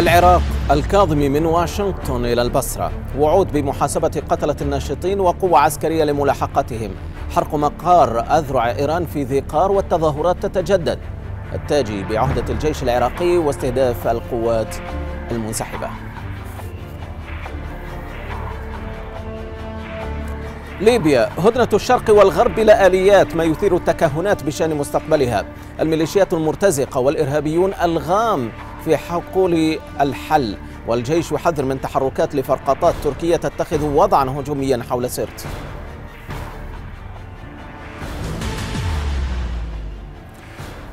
العراق الكاظمي من واشنطن إلى البصرة وعود بمحاسبة قتلة الناشطين وقوة عسكرية لملاحقتهم حرق مقار أذرع إيران في ذي قار والتظاهرات تتجدد التاجي بعهدة الجيش العراقي واستهداف القوات المنسحبة ليبيا هدنة الشرق والغرب بلا آليات ما يثير التكهنات بشأن مستقبلها الميليشيات المرتزقة والإرهابيون الغام في حقول الحل والجيش يحذر من تحركات لفرقاطات تركية تتخذ وضعا هجوميا حول سرت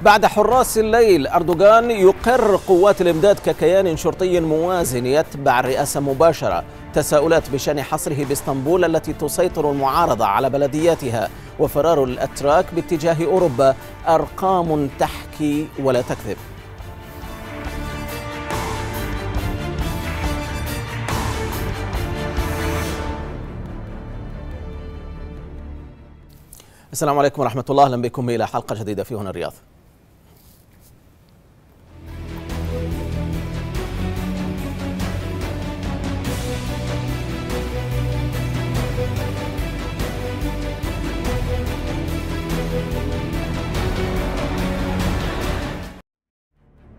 بعد حراس الليل أردوغان يقر قوات الإمداد ككيان شرطي موازن يتبع الرئاسة مباشرة تساؤلات بشأن حصره باسطنبول التي تسيطر المعارضة على بلدياتها وفرار الأتراك باتجاه أوروبا أرقام تحكي ولا تكذب السلام عليكم ورحمة الله أهلا بكم إلى حلقة جديدة في هنا الرياض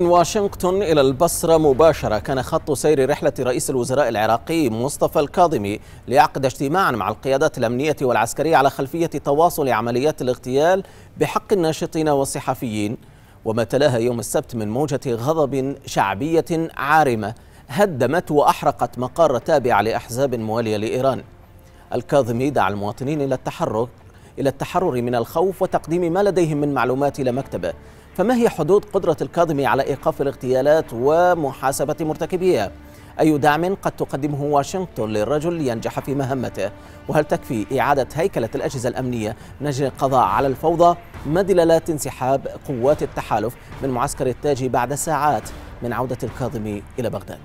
من واشنطن إلى البصرة مباشرة كان خط سير رحلة رئيس الوزراء العراقي مصطفى الكاظمي ليعقد اجتماعا مع القيادات الأمنية والعسكرية على خلفية تواصل عمليات الاغتيال بحق الناشطين والصحفيين وما تلاها يوم السبت من موجة غضب شعبية عارمة هدمت وأحرقت مقار تابع لأحزاب موالية لإيران الكاظمي دعا المواطنين إلى التحرك إلى التحرر من الخوف وتقديم ما لديهم من معلومات إلى مكتبه فما هي حدود قدرة الكاظمي على إيقاف الاغتيالات ومحاسبة مرتكبيها؟ أي دعم قد تقدمه واشنطن للرجل لينجح في مهمته؟ وهل تكفي إعادة هيكلة الأجهزة الأمنية من أجل القضاء على الفوضى؟ ما دلالات انسحاب قوات التحالف من معسكر التاجي بعد ساعات من عودة الكاظمي إلى بغداد؟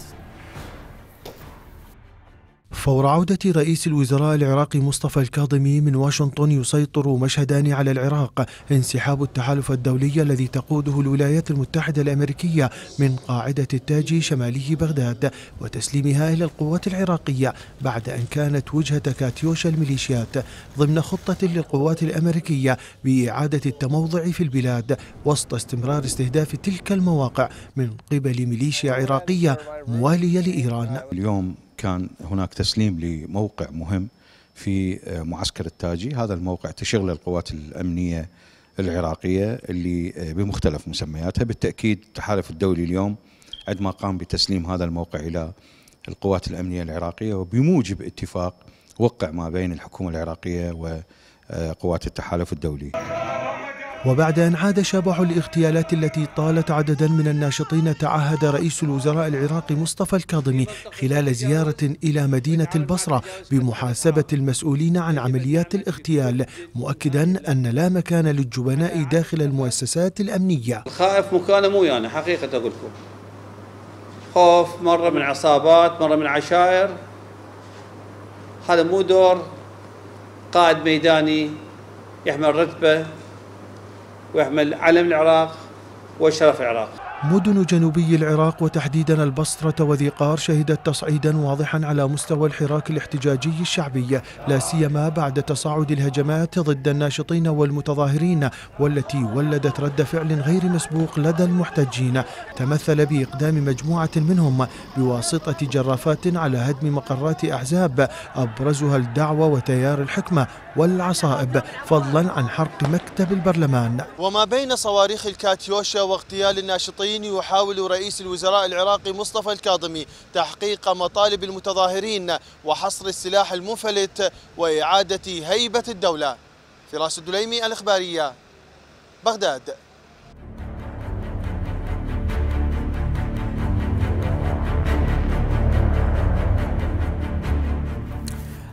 فور عودة رئيس الوزراء العراقي مصطفى الكاظمي من واشنطن يسيطر مشهدان على العراق انسحاب التحالف الدولي الذي تقوده الولايات المتحدة الأمريكية من قاعدة التاج شمالي بغداد وتسليمها إلى القوات العراقية بعد أن كانت وجهة كاتيوشا الميليشيات ضمن خطة للقوات الأمريكية بإعادة التموضع في البلاد وسط استمرار استهداف تلك المواقع من قبل ميليشيا عراقية موالية لإيران اليوم كان هناك تسليم لموقع مهم في آه، معسكر التاجي هذا الموقع تشغل القوات الأمنية العراقية اللي آه، بمختلف مسمياتها بالتأكيد التحالف الدولي اليوم عندما قام بتسليم هذا الموقع إلى القوات الأمنية العراقية وبموجب اتفاق وقع ما بين الحكومة العراقية وقوات آه، التحالف الدولي وبعد أن عاد شبح الاغتيالات التي طالت عددا من الناشطين تعهد رئيس الوزراء العراقي مصطفى الكاظمي خلال زيارة إلى مدينة البصرة بمحاسبة المسؤولين عن عمليات الاغتيال مؤكدا أن لا مكان للجبناء داخل المؤسسات الأمنية الخائف مكانه مو يعني حقيقة أقول لكم خوف مرة من عصابات مرة من عشائر هذا مو دور قائد ميداني يحمل رتبه ويحمل علم العراق وشرف العراق مدن جنوبي العراق وتحديدا البصرة وذي قار شهدت تصعيدا واضحا على مستوى الحراك الاحتجاجي الشعبي لا سيما بعد تصاعد الهجمات ضد الناشطين والمتظاهرين والتي ولدت رد فعل غير مسبوق لدى المحتجين تمثل بإقدام مجموعة منهم بواسطة جرافات على هدم مقرات أحزاب أبرزها الدعوة وتيار الحكمة والعصائب فضلا عن حرق مكتب البرلمان وما بين صواريخ الكاتيوشا واغتيال الناشطين الفلسطيني يحاول رئيس الوزراء العراقي مصطفى الكاظمي تحقيق مطالب المتظاهرين وحصر السلاح المفلت وإعادة هيبة الدولة فراس الدليمي الإخبارية بغداد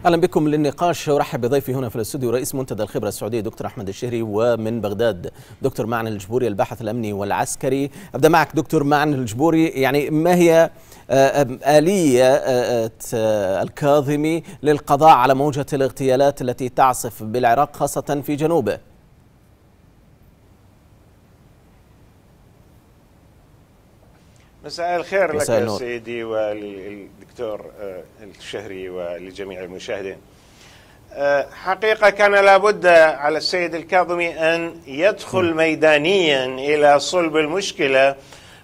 اهلا بكم للنقاش ارحب بضيفي هنا في الاستوديو رئيس منتدى الخبره السعوديه دكتور احمد الشهري ومن بغداد دكتور معن الجبوري الباحث الامني والعسكري ابدا معك دكتور معن الجبوري يعني ما هي آه، آه، اليه آه، الكاظمي للقضاء على موجه الاغتيالات التي تعصف بالعراق خاصه في جنوبه مساء الخير لك نور. سيدي وللدكتور آه، الشهري ولجميع المشاهدين آه، حقيقة كان لابد على السيد الكاظمي أن يدخل ميدانيا إلى صلب المشكلة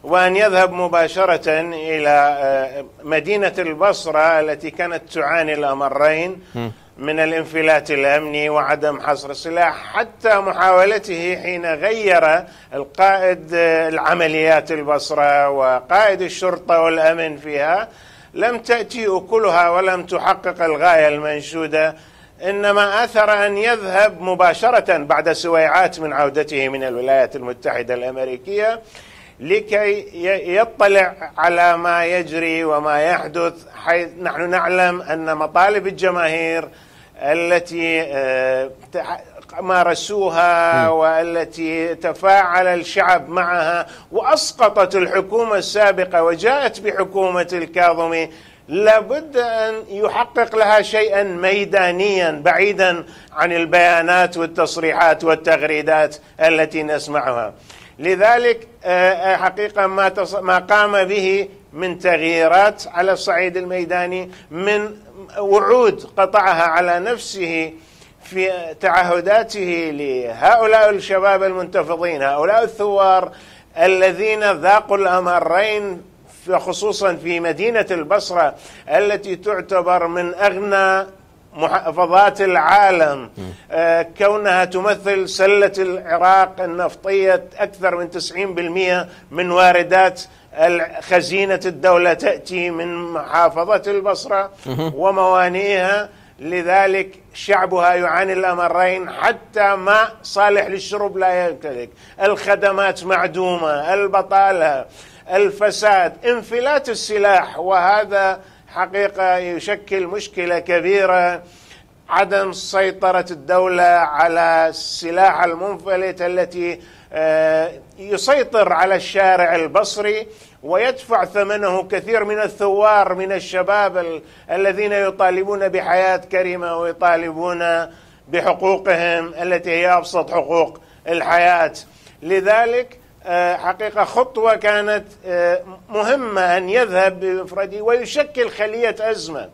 وأن يذهب مباشرة إلى آه، مدينة البصرة التي كانت تعاني الأمرين من الانفلات الامني وعدم حصر السلاح حتى محاولته حين غير القائد العمليات البصره وقائد الشرطه والامن فيها لم تاتي اكلها ولم تحقق الغايه المنشوده انما اثر ان يذهب مباشره بعد سويعات من عودته من الولايات المتحده الامريكيه لكي يطلع على ما يجري وما يحدث حيث نحن نعلم ان مطالب الجماهير التي آه، مارسوها والتي تفاعل الشعب معها واسقطت الحكومه السابقه وجاءت بحكومه الكاظمي لابد ان يحقق لها شيئا ميدانيا بعيدا عن البيانات والتصريحات والتغريدات التي نسمعها لذلك آه، حقيقه ما ما قام به من تغييرات على الصعيد الميداني من وعود قطعها على نفسه في تعهداته لهؤلاء الشباب المنتفضين هؤلاء الثوار الذين ذاقوا الأمرين خصوصا في مدينة البصرة التي تعتبر من أغنى محافظات العالم آه، كونها تمثل سلة العراق النفطية أكثر من 90% من واردات خزينة الدولة تأتي من محافظة البصرة وموانئها لذلك شعبها يعاني الأمرين حتى ماء صالح للشرب لا يمتلك الخدمات معدومة البطالة الفساد انفلات السلاح وهذا حقيقة يشكل مشكلة كبيرة عدم سيطرة الدولة على السلاح المنفلت التي آه، يسيطر على الشارع البصري ويدفع ثمنه كثير من الثوار من الشباب الذين يطالبون بحياة كريمة ويطالبون بحقوقهم التي هي أبسط حقوق الحياة لذلك آه، حقيقة خطوة كانت آه، مهمة أن يذهب بمفرده ويشكل خلية أزمة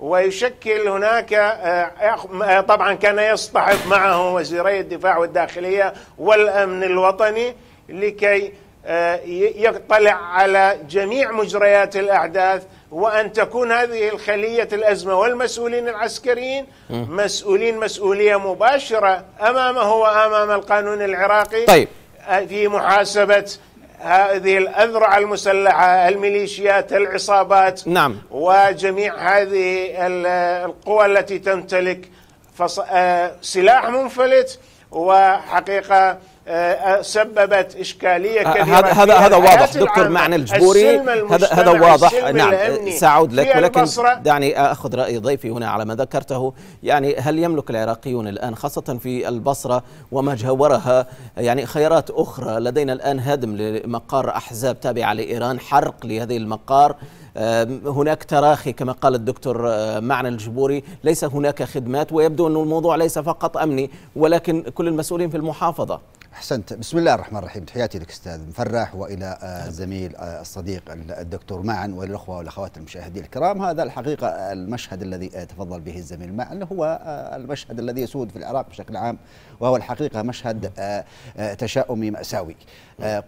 ويشكل هناك آه، آه، طبعا كان يصطحب معه وزيري الدفاع والداخلية والأمن الوطني لكي آه، يطلع على جميع مجريات الأحداث وأن تكون هذه الخلية الأزمة والمسؤولين العسكريين مسؤولين مسؤولية مباشرة أمامه وأمام القانون العراقي طيب. في محاسبة هذه الأذرع المسلحة الميليشيات العصابات نعم وجميع هذه القوى التي تمتلك آه، سلاح منفلت وحقيقه آه، آه، سببت اشكاليه آه، كبيره هذا هذا هذا واضح دكتور معنى الجبوري هذا هذا واضح نعم ساعود لك ولكن دعني اخذ راي ضيفي هنا على ما ذكرته يعني هل يملك العراقيون الان خاصه في البصره وما جاورها يعني خيارات اخرى لدينا الان هدم لمقار احزاب تابعه لايران حرق لهذه المقار هناك تراخي كما قال الدكتور أه، معنى الجبوري ليس هناك خدمات ويبدو أن الموضوع ليس فقط أمني ولكن كل المسؤولين في المحافظة احسنت بسم الله الرحمن الرحيم تحياتي لك استاذ مفرح والى أه، الزميل أه، الصديق الدكتور معن والاخوه والاخوات المشاهدين الكرام هذا الحقيقه المشهد الذي تفضل به الزميل معن هو المشهد الذي يسود في العراق بشكل عام وهو الحقيقه مشهد تشاؤمي ماساوي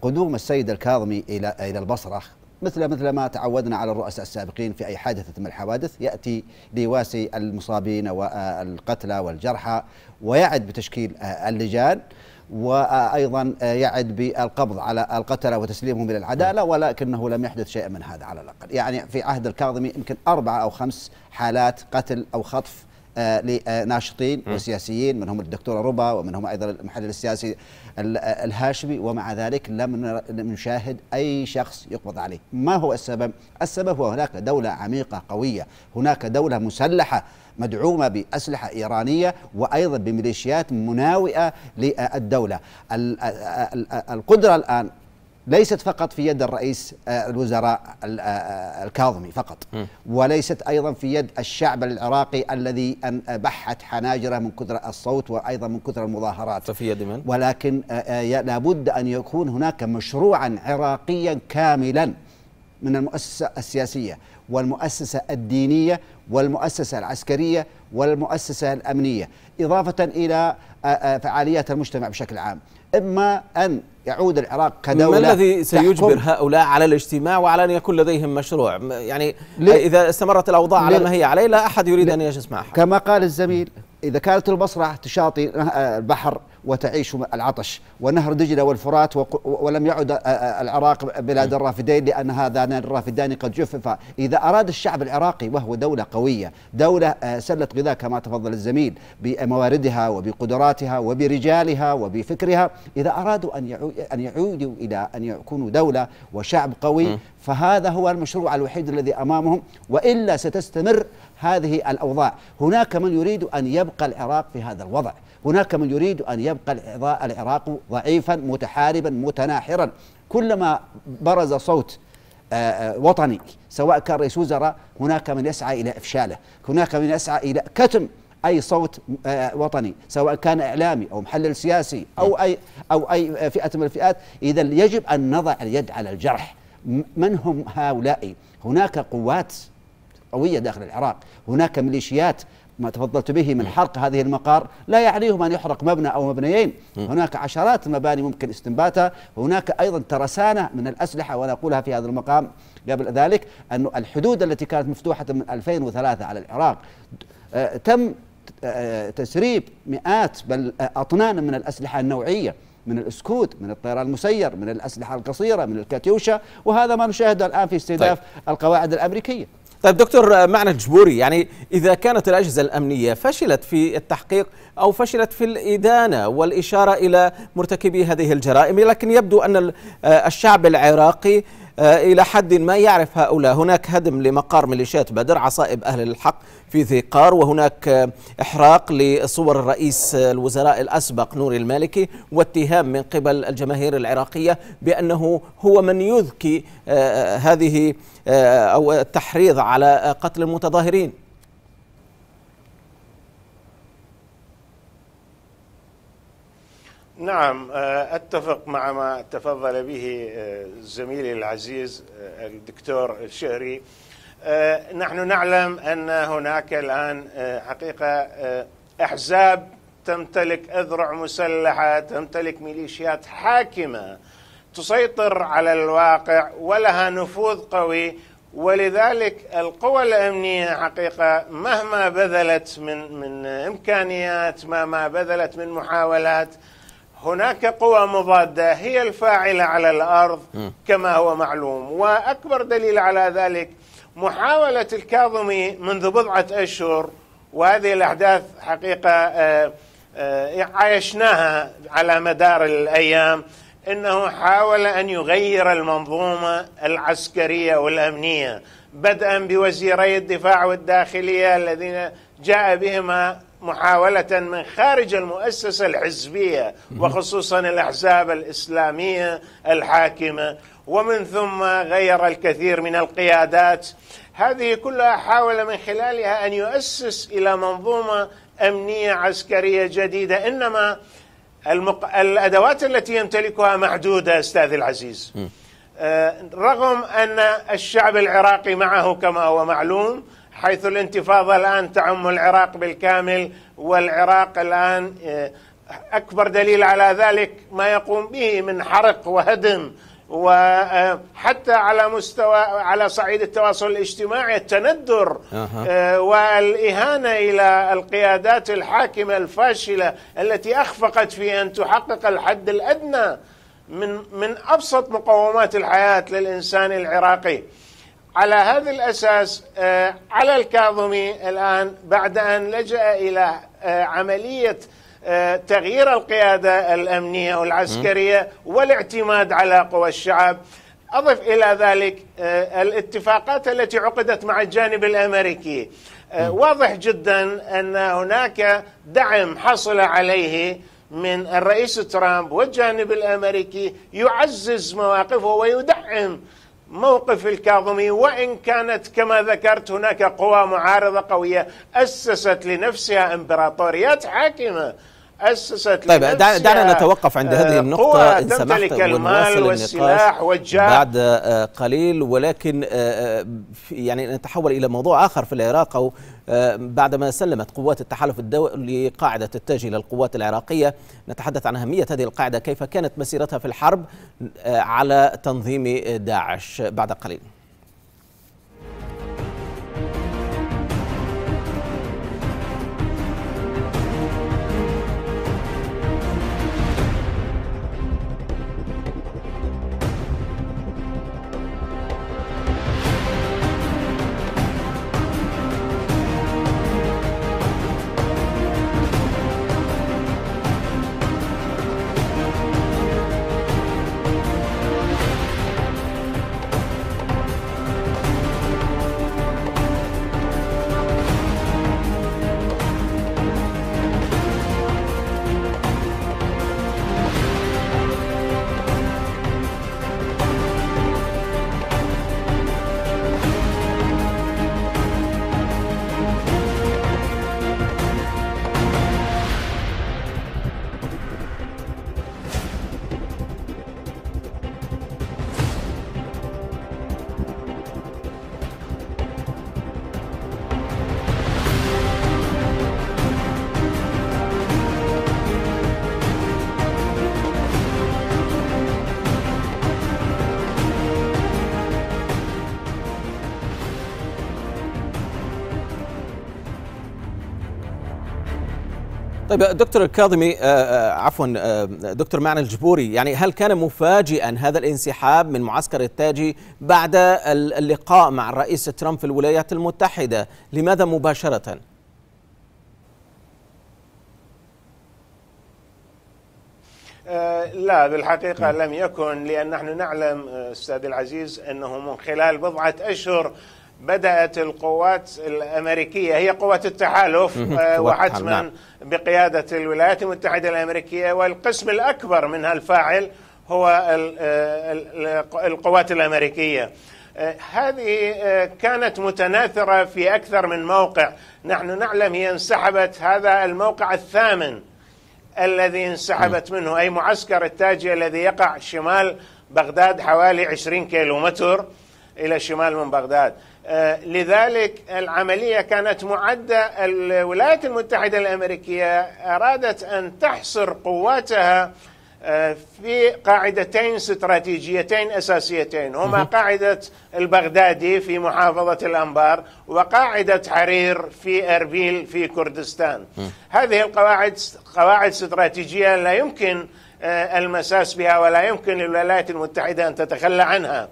قدوم السيد الكاظمي الى الى البصره مثل مثل ما تعودنا على الرؤساء السابقين في أي حادثة من الحوادث يأتي ليواسي المصابين والقتلى والجرحى ويعد بتشكيل اللجان وايضا يعد بالقبض على القتله وتسليمهم الى العداله نعم. ولكنه لم يحدث شيئا من هذا على الاقل، يعني في عهد الكاظمي يمكن اربعه او خمس حالات قتل او خطف آه، لناشطين وسياسيين منهم الدكتور ربا ومنهم أيضا المحلل السياسي الهاشمي ومع ذلك لم نشاهد أي شخص يقبض عليه ما هو السبب؟ السبب هو هناك دولة عميقة قوية هناك دولة مسلحة مدعومة بأسلحة إيرانية وأيضا بميليشيات مناوئة للدولة القدرة الآن ليست فقط في يد الرئيس آه، الوزراء آه، آه، الكاظمي فقط وليست ايضا في يد الشعب العراقي الذي بحت حناجره من كثر الصوت وايضا من كثر المظاهرات ففي يد من؟ ولكن لابد ان يكون هناك مشروعا عراقيا كاملا من المؤسسه السياسيه والمؤسسه الدينيه والمؤسسه العسكريه والمؤسسه الامنيه اضافه الى فعاليات المجتمع بشكل عام اما ان يعود العراق كدولة ما الذي سيجبر هؤلاء على الاجتماع وعلى أن يكون لديهم مشروع يعني إذا استمرت الأوضاع على ما هي عليه لا أحد يريد أن يجلس معها كما قال الزميل إذا كانت البصرة تشاطي آه، البحر وتعيش العطش ونهر دجلة والفرات ولم يعد آه، آه، العراق بلاد نعم. الرافدين لأن هذا الرافدان قد جفف إذا أراد الشعب العراقي وهو دولة قوية دولة آه، سلة غذاء كما تفضل الزميل بمواردها وبقدراتها وبرجالها وبفكرها إذا أرادوا أن يعودوا إلى أن يكونوا دولة وشعب قوي نعم. فهذا هو المشروع الوحيد الذي أمامهم وإلا ستستمر هذه الأوضاع هناك من يريد أن يبقى العراق في هذا الوضع هناك من يريد أن يبقى العراق ضعيفا متحاربا متناحرا كلما برز صوت آه، آه، وطني سواء كان رئيس وزراء هناك من يسعى إلى إفشاله هناك من يسعى إلى كتم أي صوت آه، وطني سواء كان إعلامي أو محلل سياسي أو نعم. أي, أو أي فئة من الفئات إذا يجب أن نضع اليد على الجرح من هم هؤلاء هناك قوات قوية داخل العراق هناك ميليشيات ما تفضلت به من حرق هذه المقار لا يعنيهم أن يحرق مبنى أو مبنيين هناك عشرات المباني ممكن استنباتها وهناك أيضا ترسانة من الأسلحة وأنا أقولها في هذا المقام قبل ذلك أن الحدود التي كانت مفتوحة من 2003 على العراق آه، تم آه، تسريب مئات بل آه، أطنان من الأسلحة النوعية من الاسكود من الطيران المسير من الاسلحه القصيره من الكاتيوشا وهذا ما نشاهده الان في استهداف طيب. القواعد الامريكيه طيب دكتور معنى جبوري يعني إذا كانت الأجهزة الأمنية فشلت في التحقيق أو فشلت في الإدانة والإشارة إلى مرتكبي هذه الجرائم لكن يبدو أن الشعب العراقي آه، إلى حد ما يعرف هؤلاء هناك هدم لمقار ميليشيات بدر عصائب أهل الحق في ذيقار وهناك آه، إحراق لصور الرئيس الوزراء الأسبق نوري المالكي واتهام من قبل الجماهير العراقية بأنه هو من يذكي آه، هذه أو التحريض على قتل المتظاهرين نعم آه، أتفق مع ما تفضل به آه، زميلي العزيز آه، الدكتور الشهري نحن نعلم أن هناك الآن حقيقة أحزاب تمتلك أذرع مسلحة تمتلك ميليشيات حاكمة تسيطر على الواقع ولها نفوذ قوي ولذلك القوى الامنيه حقيقه مهما بذلت من من امكانيات مهما بذلت من محاولات هناك قوى مضادة هي الفاعلة على الأرض كما هو معلوم وأكبر دليل على ذلك محاولة الكاظمي منذ بضعة أشهر وهذه الأحداث حقيقة آه، آه، عايشناها على مدار الأيام أنه حاول أن يغير المنظومة العسكرية والأمنية بدءا بوزيري الدفاع والداخلية الذين جاء بهما محاولة من خارج المؤسسة الحزبية وخصوصا الأحزاب الإسلامية الحاكمة ومن ثم غير الكثير من القيادات هذه كلها حاول من خلالها أن يؤسس إلى منظومة أمنية عسكرية جديدة إنما المق... الأدوات التي يمتلكها محدودة أستاذ العزيز آه، رغم أن الشعب العراقي معه كما هو معلوم حيث الانتفاضة الآن تعم العراق بالكامل والعراق الآن آه، أكبر دليل على ذلك ما يقوم به من حرق وهدم وحتى آه، على مستوى على صعيد التواصل الاجتماعي التندر آه، والاهانه الى القيادات الحاكمه الفاشله التي اخفقت في ان تحقق الحد الادنى من من ابسط مقومات الحياه للانسان العراقي. على هذا الأساس آه، على الكاظمي الآن بعد أن لجأ إلى آه، عملية آه، تغيير القيادة الأمنية والعسكرية والاعتماد على قوى الشعب أضف إلى ذلك الاتفاقات التي عقدت مع الجانب الأمريكي واضح جدا أن هناك دعم حصل عليه من الرئيس ترامب والجانب الأمريكي يعزز مواقفه ويدعم موقف الكاظمي وإن كانت كما ذكرت هناك قوى معارضة قوية أسست لنفسها إمبراطوريات حاكمة أسست طيب دعنا نتوقف عند هذه آه، النقطة إن سمحت المال والسلاح والجاه بعد آه، قليل ولكن آه، يعني نتحول إلى موضوع آخر في العراق أو بعدما سلمت قوات التحالف الدولي قاعدة التاج إلى القوات العراقية نتحدث عن أهمية هذه القاعدة كيف كانت مسيرتها في الحرب على تنظيم داعش بعد قليل طيب دكتور الكاظمي آه، آه، عفوا آه، دكتور معنى الجبوري يعني هل كان مفاجئا هذا الانسحاب من معسكر التاجي بعد اللقاء مع الرئيس ترامب في الولايات المتحدة لماذا مباشرة؟ لا بالحقيقة لم يكن لأن نحن نعلم أستاذ العزيز أنه من خلال بضعة أشهر بدات القوات الامريكيه هي قوه التحالف آه، وحتما نعم. بقياده الولايات المتحده الامريكيه والقسم الاكبر منها الفاعل هو آه، القوات الامريكيه آه، هذه كانت متناثره في اكثر من موقع نحن نعلم هي انسحبت هذا الموقع الثامن الذي انسحبت منه اي معسكر التاجي الذي يقع شمال بغداد حوالي 20 كيلومتر الى الشمال من بغداد آه، لذلك العملية كانت معدة الولايات المتحدة الأمريكية أرادت أن تحصر قواتها آه، في قاعدتين استراتيجيتين اساسيتين هما قاعده البغدادي في محافظه الانبار وقاعده حرير في اربيل في كردستان هذه القواعد قواعد استراتيجيه لا يمكن آه، المساس بها ولا يمكن للولايات المتحدة أن تتخلى عنها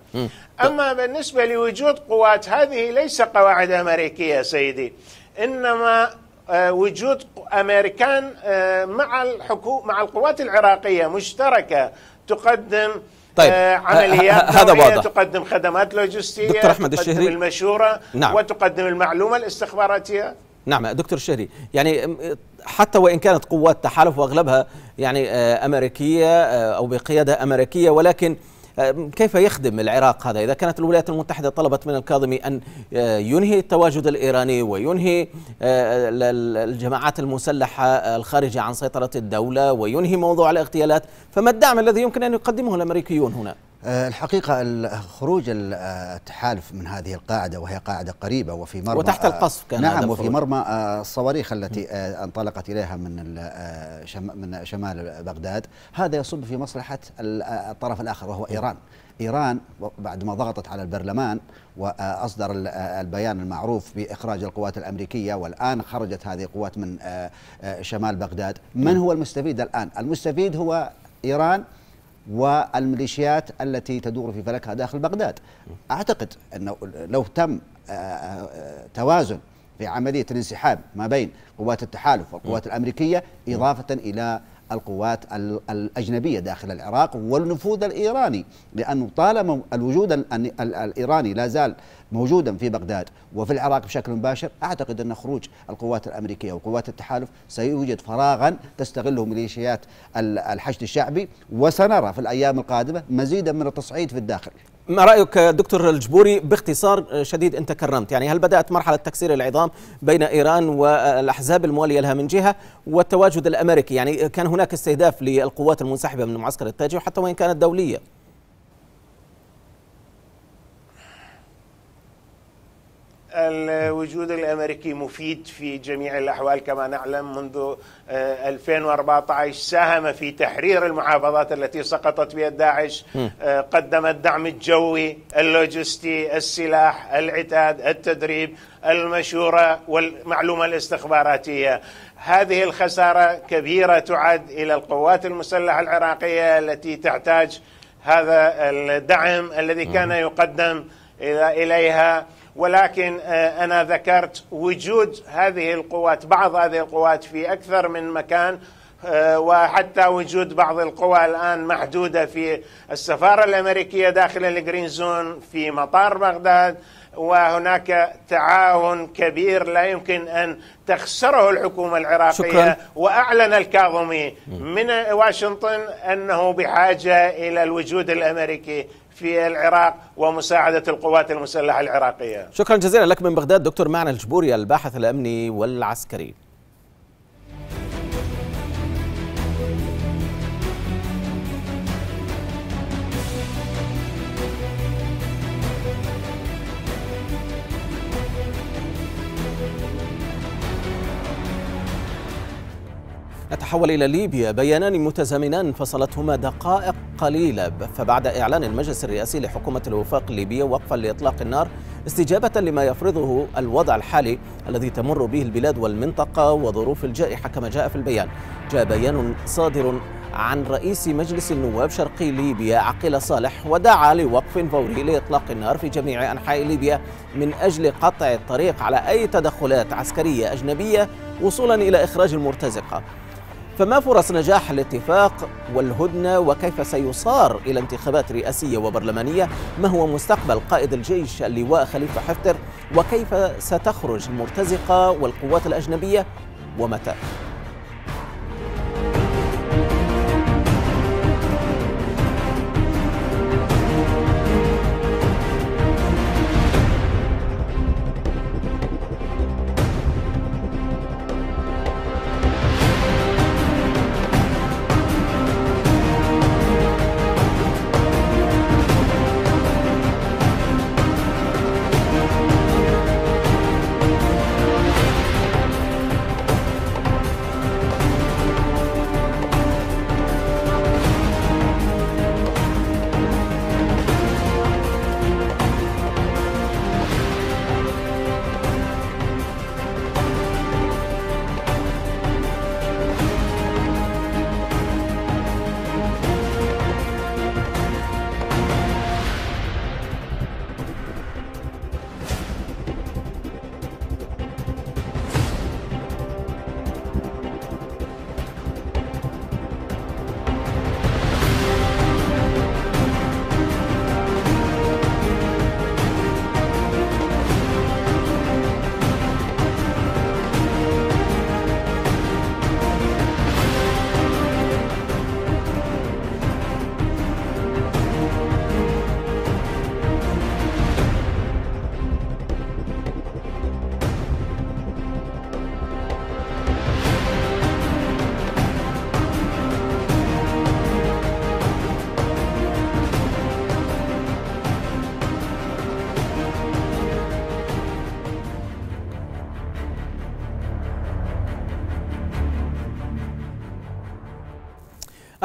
أما بالنسبة لوجود قوات هذه ليس قواعد أمريكية سيدي إنما آه، وجود أمريكان آه، مع الحكومة مع القوات العراقية مشتركة تقدم طيب عمليات هذا واضح تقدم خدمات لوجستيه دكتور احمد تقدم الشهري المشوره نعم. وتقدم المعلومه الاستخباراتيه نعم دكتور الشهري يعني حتى وان كانت قوات تحالف واغلبها يعني آه، امريكيه آه، او بقياده امريكيه ولكن آه، كيف يخدم العراق هذا إذا كانت الولايات المتحدة طلبت من الكاظمي أن ينهي التواجد الإيراني وينهي الجماعات المسلحة الخارجة عن سيطرة الدولة وينهي موضوع الاغتيالات فما الدعم الذي يمكن أن يقدمه الأمريكيون هنا؟ آه، الحقيقة خروج آه، التحالف من هذه القاعدة وهي قاعدة قريبة وفي مرمى وتحت آه، القصف كان نعم وفي مرمى الصواريخ التي انطلقت إليها من من شمال بغداد هذا يصب في مصلحة الطرف الآخر وهو إيران إيران بعد ما ضغطت على البرلمان وأصدر البيان المعروف بإخراج القوات الأمريكية والآن خرجت هذه القوات من شمال بغداد من هو المستفيد الآن؟ المستفيد هو إيران والميليشيات التي تدور في فلكها داخل بغداد أعتقد أنه لو تم آه، آه، توازن في عملية الانسحاب ما بين قوات التحالف والقوات الأمريكية إضافة إلى القوات الأجنبية داخل العراق والنفوذ الإيراني لأنه طالما الوجود الإيراني لا زال موجودا في بغداد وفي العراق بشكل مباشر أعتقد أن خروج القوات الأمريكية وقوات التحالف سيوجد فراغا تستغله ميليشيات الحشد الشعبي وسنرى في الأيام القادمة مزيدا من التصعيد في الداخل ما رايك دكتور الجبوري باختصار شديد انت كرمت يعني هل بدات مرحله تكسير العظام بين ايران والاحزاب المواليه لها من جهه والتواجد الامريكي يعني كان هناك استهداف للقوات المنسحبه من معسكر التاجي وحتى وان كانت دوليه الوجود الامريكي مفيد في جميع الاحوال كما نعلم منذ 2014 آه، ساهم في تحرير المحافظات التي سقطت بيد داعش آه، قدم الدعم الجوي اللوجستي السلاح العتاد التدريب المشوره والمعلومه الاستخباراتيه هذه الخساره كبيره تعد الى القوات المسلحه العراقيه التي تحتاج هذا الدعم الذي كان يقدم اليها ولكن آه، انا ذكرت وجود هذه القوات بعض هذه القوات في اكثر من مكان آه، وحتى وجود بعض القوى الان محدوده في السفاره الامريكيه داخل الجرين زون في مطار بغداد وهناك تعاون كبير لا يمكن ان تخسره الحكومه العراقيه شكرا. واعلن الكاظمي من واشنطن انه بحاجه الى الوجود الامريكي في العراق ومساعدة القوات المسلحة العراقية شكرا جزيلا لك من بغداد دكتور معنى الجبوري الباحث الأمني والعسكري نتحول إلى ليبيا بيانان متزامنان فصلتهما دقائق قليلة فبعد إعلان المجلس الرئاسي لحكومة الوفاق الليبية وقفا لإطلاق النار استجابة لما يفرضه الوضع الحالي الذي تمر به البلاد والمنطقة وظروف الجائحة كما جاء في البيان جاء بيان صادر عن رئيس مجلس النواب شرقي ليبيا عقيل صالح ودعا لوقف فوري لإطلاق النار في جميع أنحاء ليبيا من أجل قطع الطريق على أي تدخلات عسكرية أجنبية وصولا إلى إخراج المرتزقة فما فرص نجاح الاتفاق والهدنة وكيف سيصار إلى انتخابات رئاسية وبرلمانية ما هو مستقبل قائد الجيش اللواء خليفة حفتر وكيف ستخرج المرتزقة والقوات الأجنبية ومتى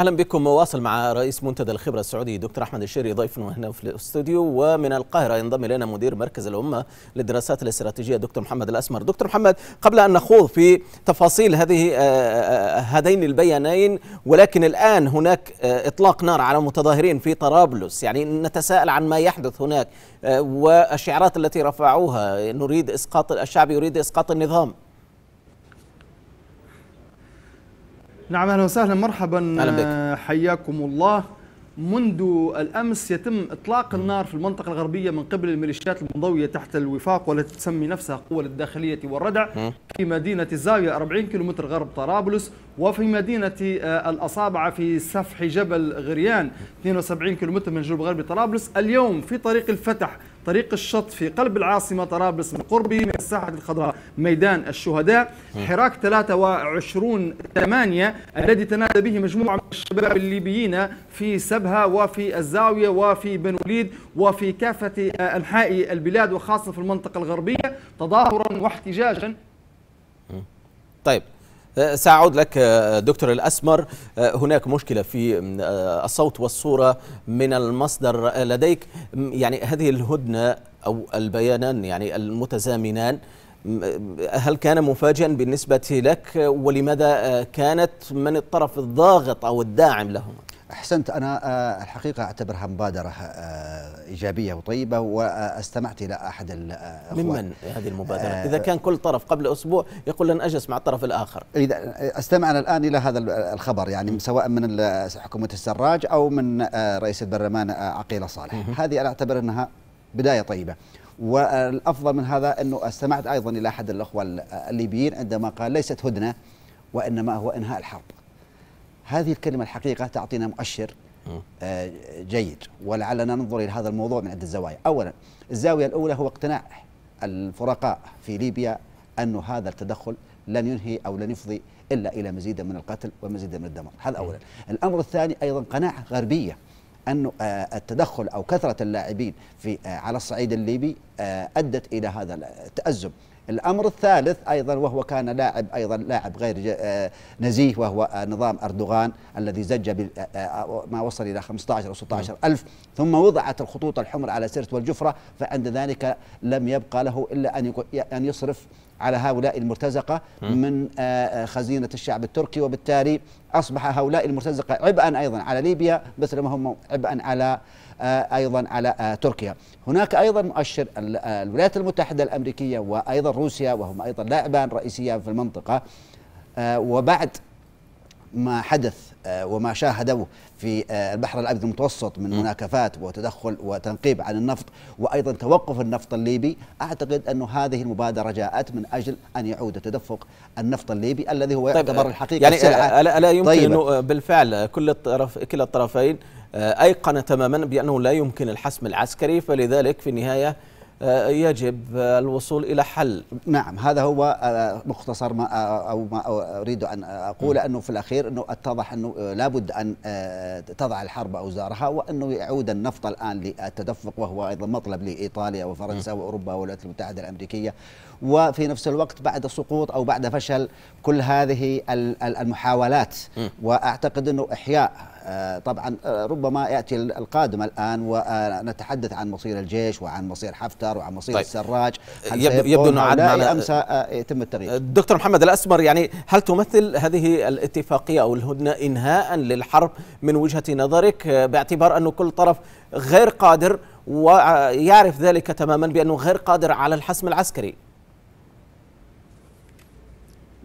اهلا بكم مواصل مع رئيس منتدى الخبره السعودي دكتور احمد الشيري ضيفنا هنا في الاستوديو ومن القاهره ينضم الينا مدير مركز الامه للدراسات الاستراتيجيه دكتور محمد الاسمر دكتور محمد قبل ان نخوض في تفاصيل هذه آه، آه، آه، هذين البيانين ولكن الان هناك اطلاق نار على متظاهرين في طرابلس يعني نتساءل عن ما يحدث هناك والشعارات التي رفعوها نريد اسقاط الشعب يريد اسقاط النظام نعم اهلا وسهلا مرحبا أهلا بك. آه، حياكم الله منذ الامس يتم اطلاق النار في المنطقه الغربيه من قبل الميليشيات المنضويه تحت الوفاق والتي تسمي نفسها قوى الداخليه والردع في مدينه الزاويه 40 كيلومتر غرب طرابلس وفي مدينه آه، الاصابعه في سفح جبل غريان 72 كيلومتر من جنوب غرب طرابلس اليوم في طريق الفتح طريق الشط في قلب العاصمة طرابلس من قربه من الساحة الخضراء ميدان الشهداء حراك 23 8 الذي تنادى به مجموعة من الشباب الليبيين في سبها وفي الزاوية وفي بن وليد وفي كافة آه، أنحاء البلاد وخاصة في المنطقة الغربية تظاهرا واحتجاجا طيب سأعود لك آه، دكتور الأسمر آه، هناك مشكلة في آه، الصوت والصورة من المصدر لديك يعني هذه الهدنة أو البيانان يعني المتزامنان هل كان مفاجئا بالنسبة لك ولماذا كانت من الطرف الضاغط أو الداعم لهما احسنت انا آه، الحقيقه اعتبرها مبادره آه، ايجابيه وطيبه واستمعت الى احد الاخوه آه، ممن هذه المبادره؟ اذا كان كل طرف قبل اسبوع يقول لن اجلس مع الطرف الاخر اذا استمعنا الان الى هذا الخبر يعني سواء من حكومه السراج او من رئيس البرلمان عقيل صالح، هذه انا اعتبر انها بدايه طيبه. والافضل من هذا انه استمعت ايضا الى احد الاخوه الليبيين عندما قال ليست هدنه وانما هو انهاء الحرب. هذه الكلمة الحقيقة تعطينا مؤشر آه، جيد ولعلنا ننظر إلى هذا الموضوع من عدة زوايا أولا الزاوية الأولى هو اقتناع الفرقاء في ليبيا أن هذا التدخل لن ينهي أو لن يفضي إلا إلى مزيد من القتل ومزيد من الدمار هذا أولا الأمر الثاني أيضا قناعة غربية أن آه، التدخل أو كثرة اللاعبين في آه، على الصعيد الليبي أدت إلى هذا التأزم الأمر الثالث أيضا وهو كان لاعب أيضا لاعب غير آه، نزيه وهو آه، نظام أردوغان الذي زج آه، ما وصل إلى 15 أو 16 ألف ثم وضعت الخطوط الحمر على سرت والجفرة فعند ذلك لم يبقى له إلا أن يصرف على هؤلاء المرتزقة من خزينة الشعب التركي وبالتالي أصبح هؤلاء المرتزقة عبئا أيضا على ليبيا مثل ما هم عبئا على آه، أيضا على آه، تركيا هناك أيضا مؤشر آه، الولايات المتحدة الأمريكية وأيضا روسيا وهم أيضا لاعبان رئيسيان في المنطقة وبعد ما حدث آه، وما شاهدوه في آه، البحر الابيض المتوسط من مناكفات وتدخل وتنقيب عن النفط وايضا توقف النفط الليبي اعتقد انه هذه المبادره جاءت من اجل ان يعود تدفق النفط الليبي الذي هو طيب، يعتبر طيب الحقيقه يعني الا, ألا يمكن طيبة. انه آه، بالفعل كل الطرف كلا الطرفين ايقن تماما بانه لا يمكن الحسم العسكري فلذلك في النهايه آه، يجب الوصول الى حل نعم هذا هو آه، مختصر ما آه، او ما اريد ان اقول انه في الاخير انه اتضح انه لابد ان تضع الحرب اوزارها وانه يعود النفط الان للتدفق وهو ايضا مطلب لايطاليا وفرنسا واوروبا والولايات المتحده الامريكيه وفي نفس الوقت بعد سقوط او بعد فشل كل هذه المحاولات واعتقد انه احياء آه، طبعا آه، ربما ياتي القادم الان ونتحدث آه، عن مصير الجيش وعن مصير حفتر وعن مصير طيب. السراج يبدو, يبدو انه عاد معنا امس يتم التغيير دكتور محمد الاسمر يعني هل تمثل هذه الاتفاقيه او الهدنه انهاء للحرب من وجهه نظرك باعتبار انه كل طرف غير قادر ويعرف ذلك تماما بانه غير قادر على الحسم العسكري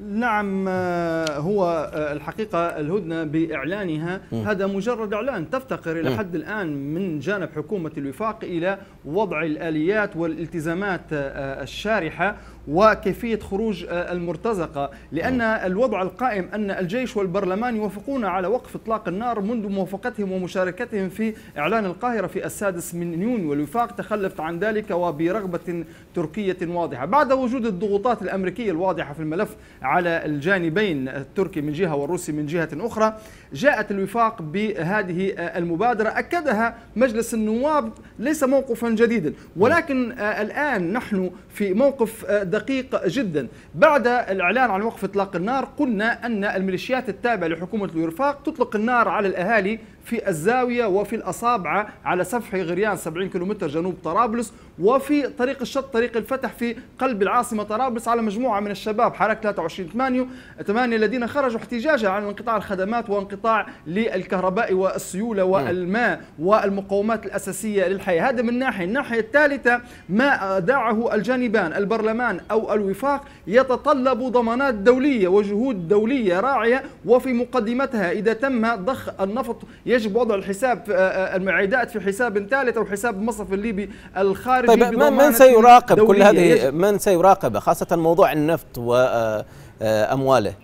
نعم آه، هو آه، الحقيقة الهدنة بإعلانها هذا مجرد إعلان تفتقر إلى حد الآن من جانب حكومة الوفاق إلى وضع الآليات والالتزامات آه، الشارحة وكيفية خروج آه، المرتزقة لأن نعم. الوضع القائم أن الجيش والبرلمان يوافقون على وقف إطلاق النار منذ موافقتهم ومشاركتهم في إعلان القاهرة في السادس من يونيو والوفاق تخلفت عن ذلك وبرغبة تركية واضحة بعد وجود الضغوطات الأمريكية الواضحة في الملف على الجانبين آه، التركي من جهة والروسي من جهة أخرى جاءت الوفاق بهذه آه، المبادرة أكدها مجلس النواب ليس موقفا جديدا نعم. ولكن الآن نحن في موقف آه، دقيق جدا بعد الإعلان عن وقف إطلاق النار قلنا أن الميليشيات التابعة لحكومة الرفاق تطلق النار على الأهالي في الزاوية وفي الأصابعة على سفح غريان 70 كيلومتر جنوب طرابلس وفي طريق الشط طريق الفتح في قلب العاصمة طرابلس على مجموعة من الشباب حركة 23 8 8 الذين خرجوا احتجاجا عن انقطاع الخدمات وانقطاع للكهرباء والسيولة والماء والمقومات الأساسية للحياة هذا من ناحية الناحية الثالثة ما دعه الجانبان البرلمان أو الوفاق يتطلب ضمانات دولية وجهود دولية راعية وفي مقدمتها إذا تم ضخ النفط يجب يجب وضع الحساب آه، آه، المعيدات في حساب ثالث او حساب المصرف الليبي الخارجي طيب من سيراقب كل هذه من سيراقب خاصه موضوع النفط وامواله آه،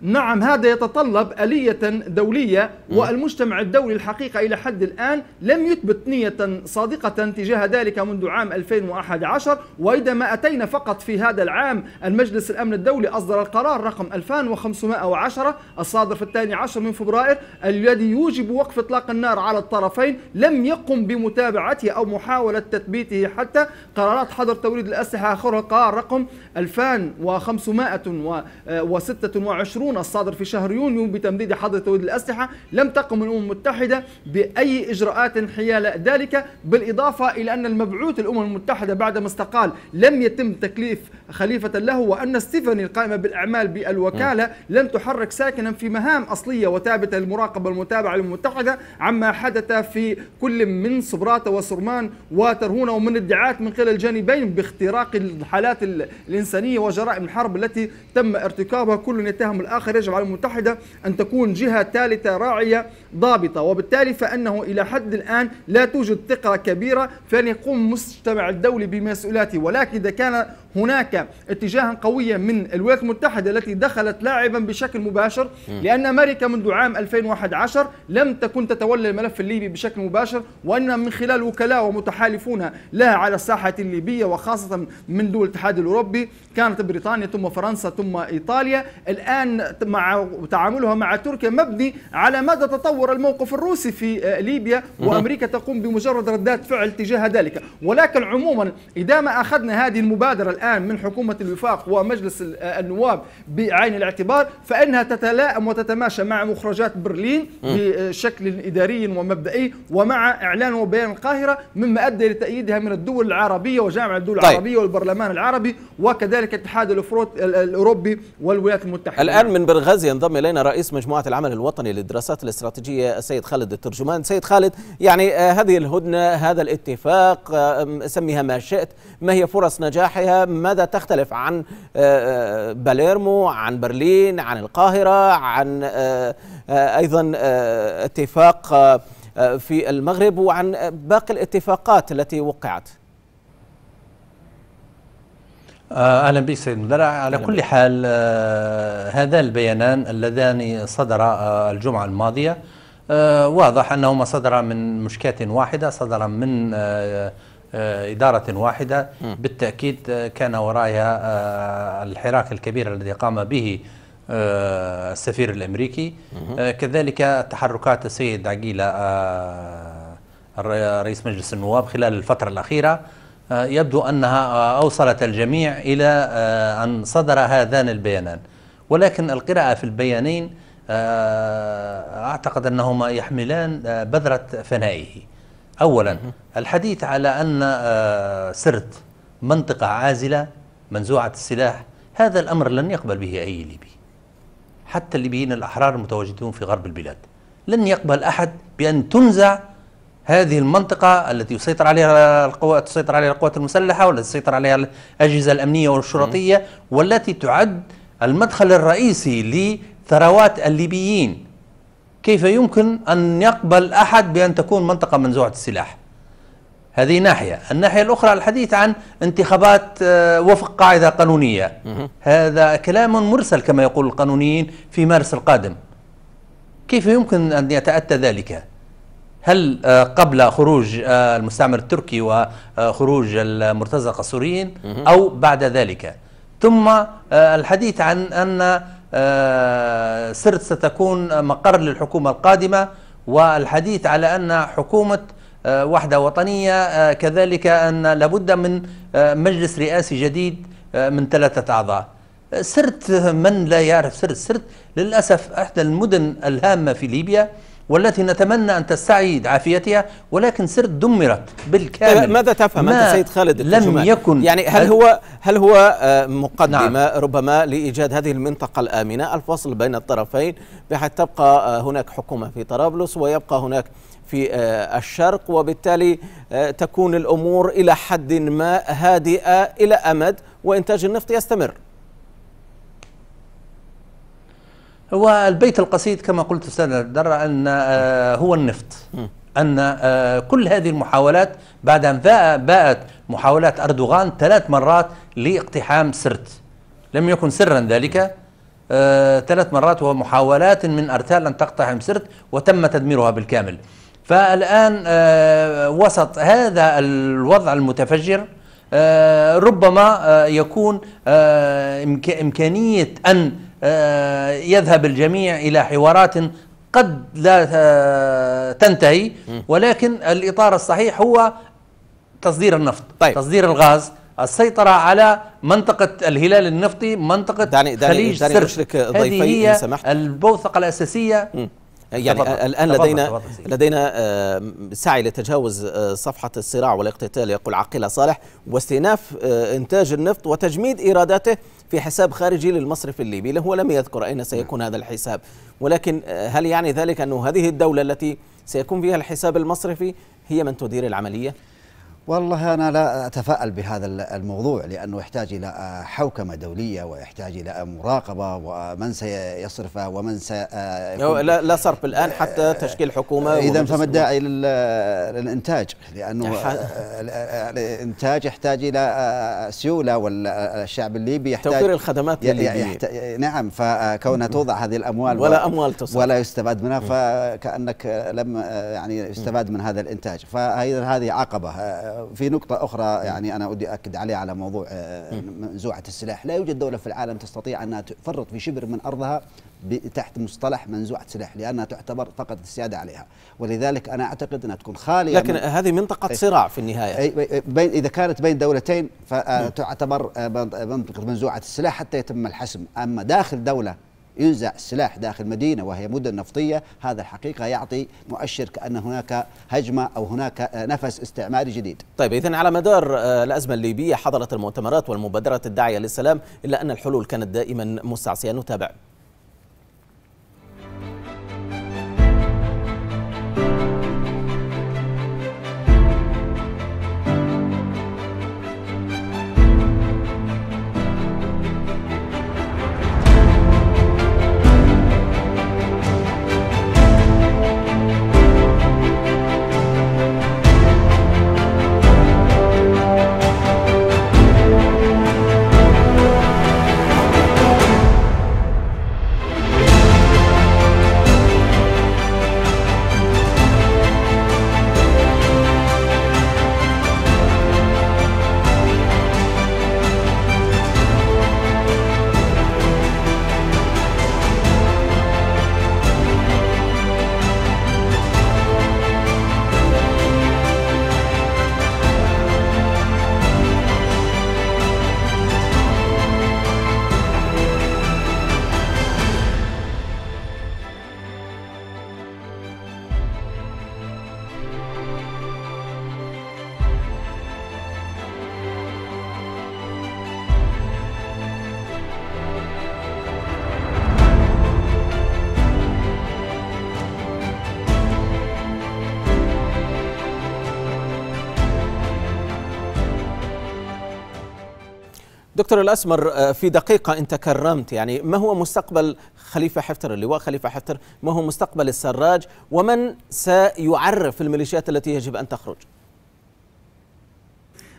نعم هذا يتطلب آلية دولية والمجتمع الدولي الحقيقة إلى حد الآن لم يثبت نية صادقة تجاه ذلك منذ عام 2011 وإذا ما أتينا فقط في هذا العام المجلس الأمن الدولي أصدر القرار رقم 2510 الصادر في الثاني عشر من فبراير الذي يوجب وقف إطلاق النار على الطرفين لم يقم بمتابعته أو محاولة تثبيته حتى قرارات حظر توريد الأسلحة آخرها القرار رقم 2526 القانون الصادر في شهر يونيو بتمديد حظر توريد الأسلحة لم تقم الأمم المتحدة بأي إجراءات حيال ذلك بالإضافة إلى أن المبعوث الأمم المتحدة بعدما استقال لم يتم تكليف خليفة له وأن ستيفاني القائمة بالأعمال بالوكالة نعم. لم تحرك ساكنا في مهام أصلية وثابتة للمراقبة والمتابعة المتحدة عما حدث في كل من صبراتة وصرمان وترهونة ومن ادعاءات من قبل الجانبين باختراق الحالات الإنسانية وجرائم الحرب التي تم ارتكابها كل يتهم الآخر الاخر يجب على المتحدة أن تكون جهة ثالثة راعية ضابطة وبالتالي فإنه إلى حد الآن لا توجد ثقة كبيرة فلن يقوم المجتمع الدولي بمسؤولاته ولكن إذا كان هناك اتجاها قويا من الولايات المتحدة التي دخلت لاعبا بشكل مباشر لأن أمريكا منذ عام 2011 لم تكن تتولى الملف الليبي بشكل مباشر وأن من خلال وكلاء ومتحالفون لها على الساحة الليبية وخاصة من دول الاتحاد الأوروبي كانت بريطانيا ثم فرنسا ثم إيطاليا الآن مع تعاملها مع تركيا مبني على مدى تطور الموقف الروسي في آه، ليبيا وأمريكا تقوم بمجرد ردات فعل تجاه ذلك ولكن عموما إذا ما أخذنا هذه المبادرة الآن الآن من حكومة الوفاق ومجلس آه، النواب بعين الاعتبار فإنها تتلائم وتتماشى مع مخرجات برلين بشكل إداري ومبدئي ومع إعلان وبيان القاهرة مما أدى لتأييدها من الدول العربية وجامعة الدول طيب. العربية والبرلمان العربي وكذلك الاتحاد الأوروبي والولايات المتحدة الآن من بنغازي ينضم إلينا رئيس مجموعة العمل الوطني للدراسات الاستراتيجية السيد خالد الترجمان سيد خالد يعني آه، هذه الهدنة هذا الاتفاق آه، سميها ما شئت ما هي فرص نجاحها ماذا تختلف عن آه، آه، باليرمو عن برلين عن القاهرة عن آه، أيضا اتفاق في المغرب وعن باقي الاتفاقات التي وقعت اهلا بك سيد مدرع على كل حال هذا البيانان اللذان صدرا الجمعه الماضيه واضح انهما صدرا من مشكات واحده صدرا من آه، إدارة واحدة بالتأكيد آه، كان ورائها آه، الحراك الكبير الذي قام به السفير الأمريكي كذلك تحركات السيد عقيلة رئيس مجلس النواب خلال الفترة الأخيرة يبدو أنها أوصلت الجميع إلى أن صدر هذان البيانان ولكن القراءة في البيانين أعتقد أنهما يحملان بذرة فنائه أولا الحديث على أن آه، سرت منطقة عازلة منزوعة السلاح هذا الأمر لن يقبل به أي ليبي حتى الليبيين الأحرار المتواجدون في غرب البلاد لن يقبل أحد بأن تنزع هذه المنطقة التي يسيطر عليها القوات تسيطر عليها القوات المسلحة والتي تسيطر عليها الأجهزة الأمنية والشرطية والتي تعد المدخل الرئيسي لثروات الليبيين كيف يمكن أن يقبل أحد بأن تكون منطقة منزوعة السلاح هذه ناحية الناحية الأخرى الحديث عن انتخابات آه، وفق قاعدة قانونية هذا كلام مرسل كما يقول القانونيين في مارس القادم كيف يمكن أن يتأتى ذلك هل آه، قبل خروج آه، المستعمر التركي وخروج المرتزقة السوريين أو بعد ذلك ثم الحديث عن أن آه، سرت ستكون مقر للحكومة القادمة والحديث على أن حكومة آه، وحدة وطنية آه، كذلك أن لابد من مجلس رئاسي جديد من ثلاثة أعضاء سرت من لا يعرف سرت سرت للأسف إحدى المدن الهامة في ليبيا والتي نتمنى أن تستعيد عافيتها ولكن سرت دمرت بالكامل أه، ماذا تفهم ما أنت سيد خالد لم يكن يعني هل هو هل هو أه، مقدمة نعم. ربما لإيجاد هذه المنطقة الآمنة الفصل بين الطرفين بحيث تبقى أه، هناك حكومة في طرابلس ويبقى هناك في الشرق وبالتالي تكون الأمور إلى حد ما هادئة إلى أمد وإنتاج النفط يستمر هو البيت القصيد كما قلت استاذ درة ان آه، هو النفط ان آه، كل هذه المحاولات بعد ان باءت محاولات اردوغان ثلاث مرات لاقتحام سرت لم يكن سرا ذلك آه، ثلاث مرات ومحاولات من ارتال ان تقتحم سرت وتم تدميرها بالكامل فالان وسط هذا الوضع المتفجر ربما يكون امكانيه ان آه، يذهب الجميع الى حوارات قد لا آه، تنتهي ولكن الاطار الصحيح هو تصدير النفط طيب. تصدير الغاز السيطرة على منطقة الهلال النفطي منطقة داني دعني خليج داني أشرك ضيفي هي سمحت. البوثقة الأساسية م. يعني تفضل. الآن تفضل. لدينا تفضل. لدينا آه، سعي لتجاوز صفحة الصراع والاقتتال يقول عقيلة صالح واستئناف إنتاج النفط وتجميد إيراداته في حساب خارجي للمصرف الليبي هو لم يذكر أين سيكون هذا الحساب ولكن آه، هل يعني ذلك أن هذه الدولة التي سيكون فيها الحساب المصرفي هي من تدير العملية؟ والله أنا لا أتفائل بهذا الموضوع لأنه يحتاج إلى حوكمة دولية ويحتاج إلى مراقبة ومن سيصرفه ومن سي آه، لا, لا صرف الآن حتى تشكيل حكومة إذا فما الداعي للإنتاج لأنه آه، الإنتاج يحتاج إلى آه، سيولة والشعب الليبي يحتاج توفير الخدمات الليبية نعم فكونها توضع هذه الأموال ولا أموال تصرف ولا يستفاد منها فكأنك لم يعني يستفاد من هذا الإنتاج فهذه عقبة في نقطة أخرى يعني أنا أودي أكد عليها على موضوع آه، منزوعة السلاح لا يوجد دولة في العالم تستطيع أنها تفرط في شبر من أرضها تحت مصطلح منزوعة سلاح لأنها تعتبر فقط السيادة عليها ولذلك أنا أعتقد أنها تكون خالية لكن من هذه منطقة إيه. صراع في النهاية بين إذا كانت بين دولتين فتعتبر آه، منطقة منزوعة السلاح حتى يتم الحسم أما داخل دولة ينزع السلاح داخل مدينة وهي مدن نفطية هذا الحقيقة يعطي مؤشر كأن هناك هجمة أو هناك نفس استعماري جديد طيب إذن على مدار آه، الأزمة الليبية حضرت المؤتمرات والمبادرات الداعية للسلام إلا أن الحلول كانت دائما مستعصية نتابع دكتور الأسمر آه، في دقيقة أنت كرمت يعني ما هو مستقبل خليفة حفتر اللواء خليفة حفتر ما هو مستقبل السراج ومن سيعرف الميليشيات التي يجب أن تخرج؟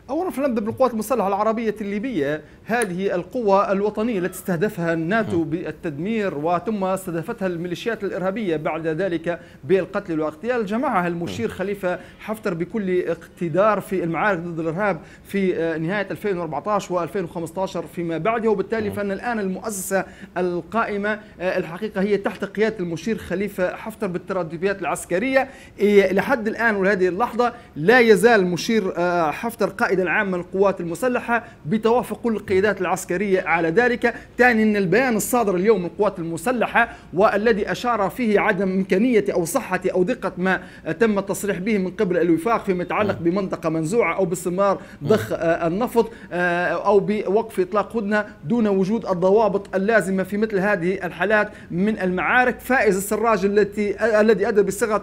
اولا فلنبدا بالقوات المسلحه العربيه الليبيه هذه القوة الوطنية التي استهدفها الناتو بالتدمير وثم استهدفتها الميليشيات الإرهابية بعد ذلك بالقتل واغتيال جمعها المشير خليفة حفتر بكل اقتدار في المعارك ضد الإرهاب في آه، نهاية 2014 و2015 فيما بعده وبالتالي فأن الآن المؤسسة القائمة آه، الحقيقة هي تحت قيادة المشير خليفة حفتر بالترديات العسكرية إيه، لحد الآن ولهذه اللحظة لا يزال المشير آه، حفتر قائدا عاما للقوات المسلحة بتوافق كل قيادة القيادات العسكرية على ذلك ثاني أن البيان الصادر اليوم من القوات المسلحة والذي أشار فيه عدم إمكانية أو صحة أو دقة ما تم التصريح به من قبل الوفاق فيما يتعلق بمنطقة منزوعة أو باستمرار ضخ النفط آه، أو بوقف إطلاق هدنة دون وجود الضوابط اللازمة في مثل هذه الحالات من المعارك فائز السراج التي آه، الذي أدى بصيغة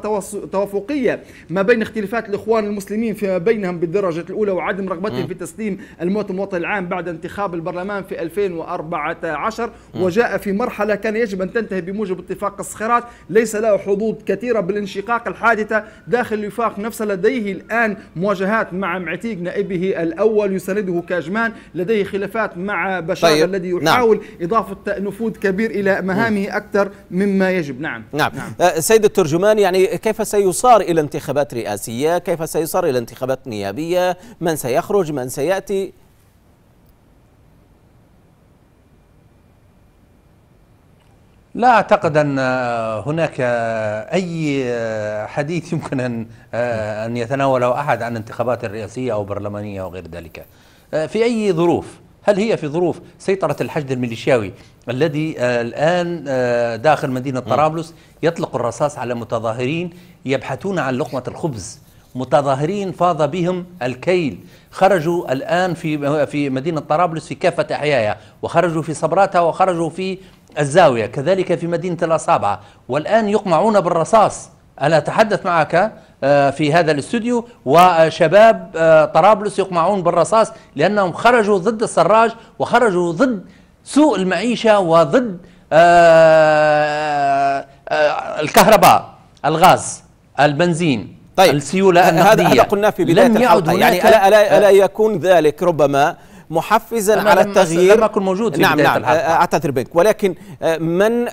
توافقية ما بين اختلافات الإخوان المسلمين فيما بينهم بالدرجة الأولى وعدم رغبتهم في تسليم الموت المواطن العام بعد انتخاب انتخاب البرلمان في 2014 وجاء في مرحلة كان يجب أن تنتهي بموجب اتفاق الصخرات ليس له حظوظ كثيرة بالانشقاق الحادثة داخل الوفاق نفسه لديه الآن مواجهات مع معتيق نائبه الأول يسنده كاجمان لديه خلافات مع بشار طيب. الذي نعم. يحاول نعم. إضافة نفوذ كبير إلى مهامه أكثر مما يجب نعم نعم, نعم. أه، سيد الترجمان يعني كيف سيصار إلى انتخابات رئاسية كيف سيصار إلى انتخابات نيابية من سيخرج من سيأتي لا أعتقد أن آه، هناك أي آه، حديث يمكن أن آه، أن يتناوله أحد عن انتخابات رئاسية أو برلمانية أو غير ذلك في أي ظروف هل هي في ظروف سيطرة الحشد الميليشياوي الذي الآن داخل مدينة طرابلس يطلق الرصاص على متظاهرين يبحثون عن لقمة الخبز متظاهرين فاض بهم الكيل خرجوا الآن في في مدينة طرابلس في كافة أحيائها وخرجوا في صبراتها وخرجوا في الزاوية كذلك في مدينة الأصابع والآن يقمعون بالرصاص أنا أتحدث معك آه، في هذا الاستوديو وشباب آه، طرابلس يقمعون بالرصاص لأنهم خرجوا ضد السراج وخرجوا ضد سوء المعيشة وضد آه، الكهرباء الغاز البنزين طيب السيولة النقدية هذا قلنا في بداية الحلقة يعني ألا, ألا, ألا يكون ذلك ربما محفزا على التغيير لم اكن موجود في نعم نعم اعتذر بك ولكن من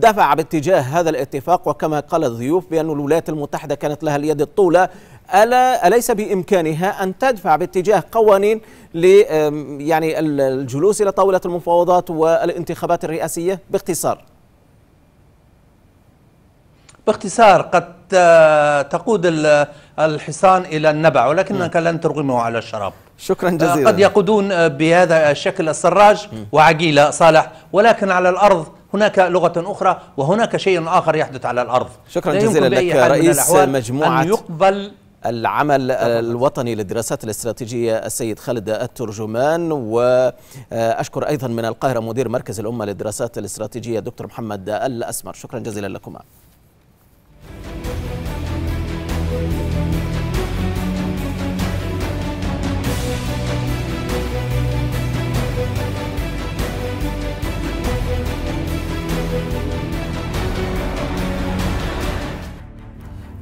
دفع باتجاه هذا الاتفاق وكما قال الضيوف بأن الولايات المتحدة كانت لها اليد الطولة ألا أليس بإمكانها أن تدفع باتجاه قوانين ل يعني الجلوس إلى طاولة المفاوضات والانتخابات الرئاسية باختصار باختصار قد آه، تقود الحصان إلى النبع ولكنك نعم. لن ترغمه على الشراب شكرا آه، جزيلا قد يقودون آه، بهذا الشكل السراج وعقيلة صالح ولكن على الأرض هناك لغة أخرى وهناك شيء آخر يحدث على الأرض شكرا جزيلا لك رئيس مجموعة أن يقبل العمل الوطني للدراسات الاستراتيجية السيد خالد الترجمان وأشكر أيضا من القاهرة مدير مركز الأمة للدراسات الاستراتيجية دكتور محمد الأسمر شكرا جزيلا لكما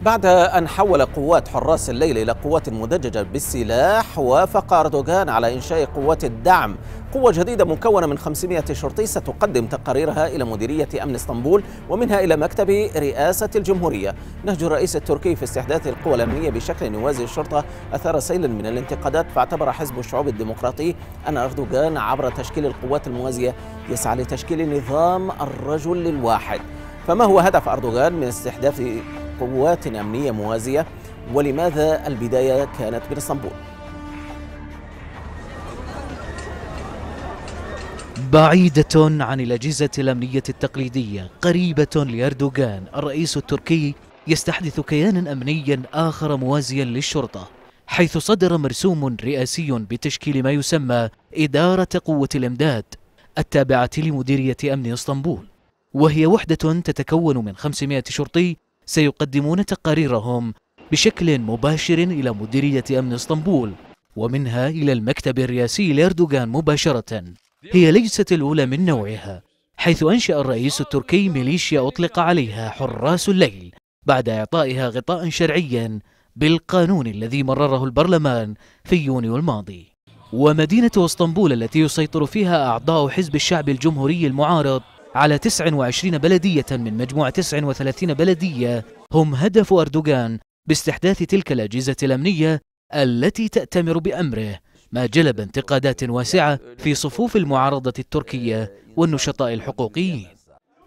بعد أن حول قوات حراس الليل إلى قوات مدججة بالسلاح وافق أردوغان على إنشاء قوات الدعم قوة جديدة مكونة من 500 شرطي ستقدم تقاريرها إلى مديرية أمن اسطنبول ومنها إلى مكتب رئاسة الجمهورية نهج الرئيس التركي في استحداث القوى الأمنية بشكل يوازي الشرطة أثار سيلا من الانتقادات فاعتبر حزب الشعوب الديمقراطي أن أردوغان عبر تشكيل القوات الموازية يسعى لتشكيل نظام الرجل الواحد فما هو هدف أردوغان من استحداث قوات أمنية موازية ولماذا البداية كانت من اسطنبول بعيدة عن الأجهزة الأمنية التقليدية قريبة لأردوغان الرئيس التركي يستحدث كيانا أمنيا آخر موازيا للشرطة حيث صدر مرسوم رئاسي بتشكيل ما يسمى إدارة قوة الإمداد التابعة لمديرية أمن اسطنبول وهي وحدة تتكون من 500 شرطي سيقدمون تقاريرهم بشكل مباشر إلى مديرية أمن اسطنبول ومنها إلى المكتب الرئاسي لأردوغان مباشرة هي ليست الأولى من نوعها حيث أنشأ الرئيس التركي ميليشيا أطلق عليها حراس الليل بعد إعطائها غطاء شرعيا بالقانون الذي مرره البرلمان في يونيو الماضي ومدينة اسطنبول التي يسيطر فيها أعضاء حزب الشعب الجمهوري المعارض على 29 بلدية من مجموع 39 بلدية هم هدف أردوغان باستحداث تلك الأجهزة الأمنية التي تأتمر بأمره ما جلب انتقادات واسعة في صفوف المعارضة التركية والنشطاء الحقوقيين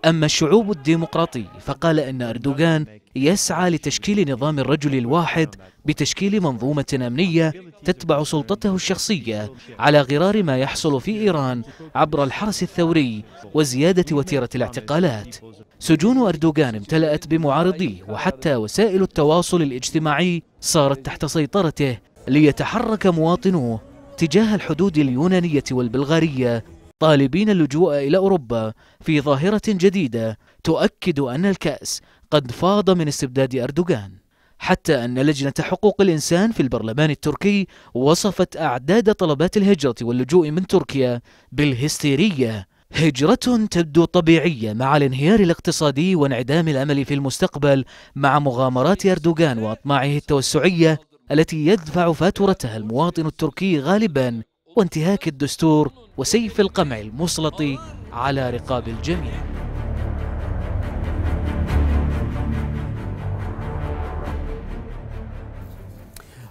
أما الشعوب الديمقراطي فقال أن أردوغان يسعى لتشكيل نظام الرجل الواحد بتشكيل منظومة أمنية تتبع سلطته الشخصية على غرار ما يحصل في إيران عبر الحرس الثوري وزيادة وتيرة الاعتقالات سجون أردوغان امتلأت بمعارضيه وحتى وسائل التواصل الاجتماعي صارت تحت سيطرته ليتحرك مواطنوه تجاه الحدود اليونانية والبلغارية طالبين اللجوء إلى أوروبا في ظاهرة جديدة تؤكد أن الكأس قد فاض من استبداد أردوغان حتى أن لجنة حقوق الإنسان في البرلمان التركي وصفت أعداد طلبات الهجرة واللجوء من تركيا بالهستيرية هجرة تبدو طبيعية مع الانهيار الاقتصادي وانعدام الأمل في المستقبل مع مغامرات أردوغان وأطماعه التوسعية التي يدفع فاتورتها المواطن التركي غالبا وانتهاك الدستور وسيف القمع المسلط على رقاب الجميع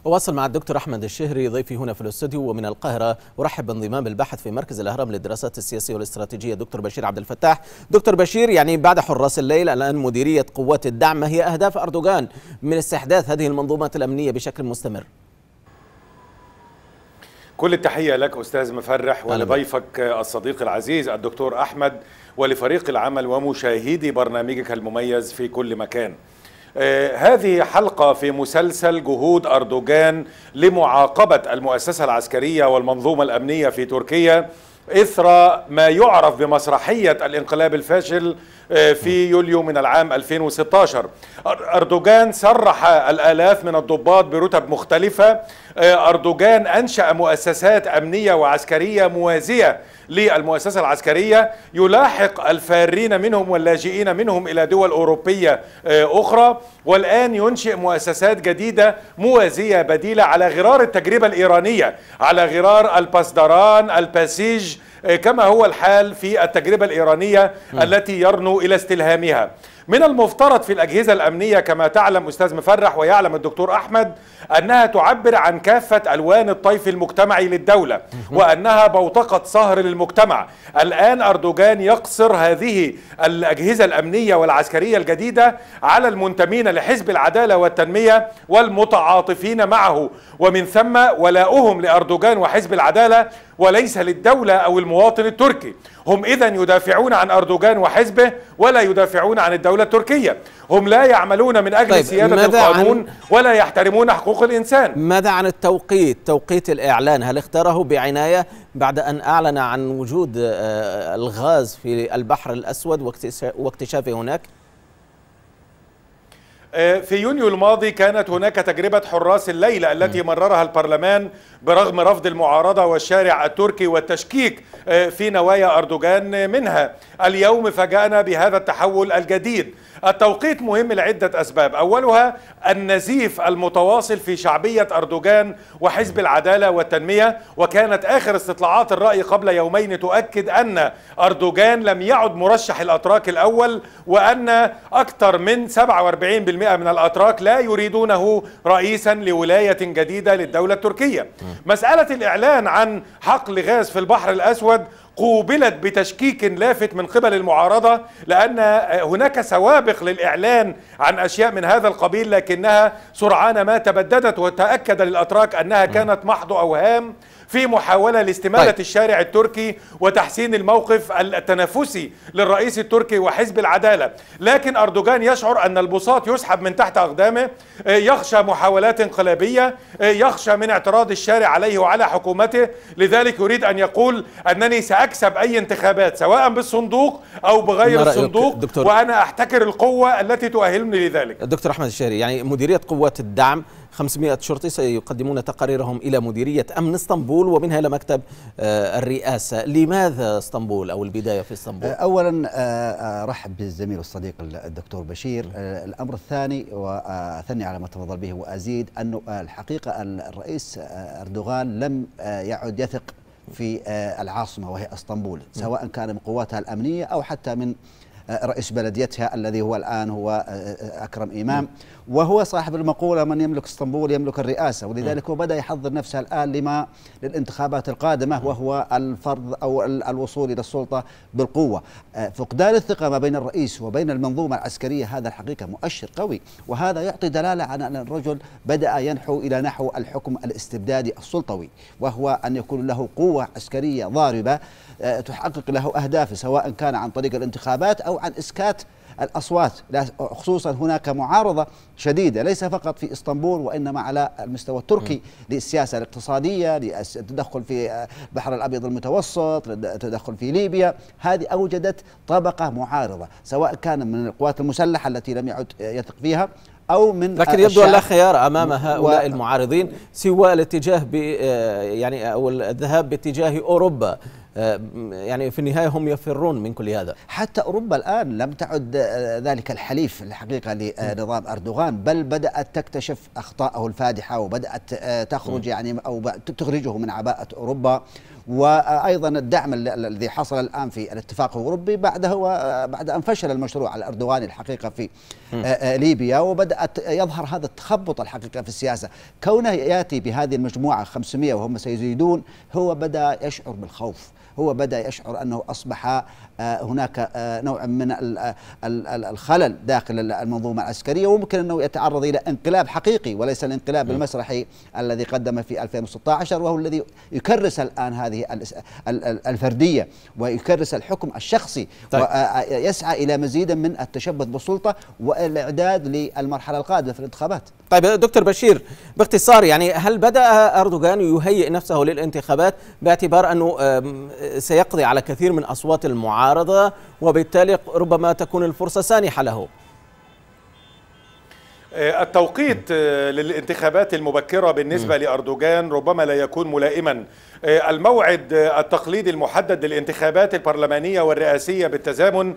أواصل مع الدكتور أحمد الشهري ضيفي هنا في الاستوديو ومن القاهرة أرحب بانضمام الباحث في مركز الأهرام للدراسات السياسية والاستراتيجية دكتور بشير عبد الفتاح دكتور بشير يعني بعد حراس الليل الآن مديرية قوات الدعم ما هي أهداف أردوغان من استحداث هذه المنظومات الأمنية بشكل مستمر؟ كل التحية لك أستاذ مفرح ولضيفك الصديق العزيز الدكتور أحمد ولفريق العمل ومشاهدي برنامجك المميز في كل مكان آه، هذه حلقة في مسلسل جهود أردوغان لمعاقبة المؤسسة العسكرية والمنظومة الأمنية في تركيا إثر ما يعرف بمسرحية الانقلاب الفاشل آه، في يوليو من العام 2016 أردوغان سرح الآلاف من الضباط برتب مختلفة آه، أردوغان أنشأ مؤسسات أمنية وعسكرية موازية للمؤسسة العسكرية يلاحق الفارين منهم واللاجئين منهم إلى دول أوروبية آه، أخرى والآن ينشئ مؤسسات جديدة موازية بديلة على غرار التجربة الإيرانية على غرار الباسداران الباسيج آه، كما هو الحال في التجربة الإيرانية التي يرنو إلى استلهامها من المفترض في الأجهزة الأمنية كما تعلم أستاذ مفرح ويعلم الدكتور أحمد أنها تعبر عن كافة ألوان الطيف المجتمعي للدولة وأنها بوتقة صهر للمجتمع الآن أردوغان يقصر هذه الأجهزة الأمنية والعسكرية الجديدة على المنتمين لحزب العدالة والتنمية والمتعاطفين معه ومن ثم ولاؤهم لأردوغان وحزب العدالة وليس للدولة أو المواطن التركي هم إذا يدافعون عن أردوغان وحزبه ولا يدافعون عن الدولة التركية هم لا يعملون من أجل طيب سيادة القانون ولا يحترمون حقوق الإنسان ماذا عن التوقيت توقيت الإعلان هل اختاره بعناية بعد أن أعلن عن وجود آه، آه، الغاز في البحر الأسود واكتشافه هناك آه، في يونيو الماضي كانت هناك تجربة حراس الليلة التي مررها البرلمان برغم رفض المعارضة والشارع التركي والتشكيك آه، في نوايا أردوغان منها اليوم فاجأنا بهذا التحول الجديد التوقيت مهم لعدة أسباب أولها النزيف المتواصل في شعبية أردوغان وحزب العدالة والتنمية وكانت آخر استطلاعات الرأي قبل يومين تؤكد أن أردوغان لم يعد مرشح الأتراك الأول وأن أكثر من 47% من الأتراك لا يريدونه رئيسا لولاية جديدة للدولة التركية مسألة الإعلان عن حقل غاز في البحر الأسود قوبلت بتشكيك لافت من قبل المعارضة لأن هناك سوابق للإعلان عن أشياء من هذا القبيل لكنها سرعان ما تبددت وتأكد للأتراك أنها كانت محض أوهام في محاولة لاستمالة طيب. الشارع التركي وتحسين الموقف التنافسي للرئيس التركي وحزب العدالة لكن أردوغان يشعر أن البساط يسحب من تحت أقدامه آه، يخشى محاولات انقلابية آه، يخشى من اعتراض الشارع عليه وعلى حكومته لذلك يريد أن يقول أنني سأكسب أي انتخابات سواء بالصندوق أو بغير الصندوق دكتور وأنا أحتكر القوة التي تؤهلني لذلك دكتور أحمد الشهري يعني مديرية قوات الدعم 500 شرطي سيقدمون تقاريرهم إلى مديرية أمن اسطنبول ومنها إلى مكتب آه، الرئاسة لماذا اسطنبول أو البداية في اسطنبول؟ آه، أولا آه، أرحب بالزميل والصديق الدكتور بشير نعم. الأمر الثاني وأثني على ما تفضل به وأزيد أنه الحقيقة الرئيس أردوغان لم يعد يثق في العاصمة وهي اسطنبول نعم. سواء كان من قواتها الأمنية أو حتى من رئيس بلديتها الذي هو الآن هو آه، آه، أكرم إمام وهو صاحب المقولة من يملك اسطنبول يملك الرئاسة ولذلك هو بدأ يحضر نفسه الآن لما للانتخابات القادمة وهو الفرض أو الوصول إلى السلطة بالقوة آه، فقدان الثقة ما بين الرئيس وبين المنظومة العسكرية هذا الحقيقة مؤشر قوي وهذا يعطي دلالة على أن الرجل بدأ ينحو إلى نحو الحكم الاستبدادي السلطوي وهو أن يكون له قوة عسكرية ضاربة آه، تحقق له أهدافه سواء كان عن طريق الانتخابات أو عن إسكات الأصوات خصوصا هناك معارضة شديدة ليس فقط في إسطنبول وإنما على المستوى التركي للسياسة الاقتصادية للتدخل في آه، البحر الأبيض المتوسط للتدخل في ليبيا هذه أوجدت طبقة معارضة سواء كان من القوات المسلحة التي لم يعد آه، يثق فيها أو من لكن يبدو لا خيار أمام هؤلاء المعارضين سوى الاتجاه ب آه، يعني أو الذهاب باتجاه أوروبا آه، يعني في النهايه هم يفرون من كل هذا حتى اوروبا الان لم تعد آه، ذلك الحليف الحقيقه لنظام اردوغان بل بدات تكتشف اخطائه الفادحه وبدات تخرج يعني او تخرجه من عباءه اوروبا وايضا الدعم الذي حصل الان في الاتفاق الاوروبي بعد هو بعد ان فشل المشروع الاردوغاني الحقيقه في آه، آه، ليبيا وبدات يظهر هذا التخبط الحقيقه في السياسه كونه ياتي بهذه المجموعه 500 وهم سيزيدون هو بدا يشعر بالخوف هو بدا يشعر انه اصبح آه، هناك آه، نوع من آه، الخلل داخل المنظومة العسكرية وممكن أنه يتعرض إلى انقلاب حقيقي وليس الانقلاب نعم. المسرحي الذي قدم في 2016 وهو الذي يكرس الآن هذه الفردية ويكرس الحكم الشخصي طيب. ويسعى إلى مزيد من التشبث بالسلطة والإعداد للمرحلة القادمة في الانتخابات طيب دكتور بشير باختصار يعني هل بدأ أردوغان يهيئ نفسه للانتخابات باعتبار أنه سيقضي على كثير من أصوات المعارضة المعارضة وبالتالي ربما تكون الفرصة سانحة له آه، التوقيت آه، للانتخابات المبكرة بالنسبة لأردوغان ربما لا يكون ملائما آه، الموعد التقليدي المحدد للانتخابات البرلمانية والرئاسية بالتزامن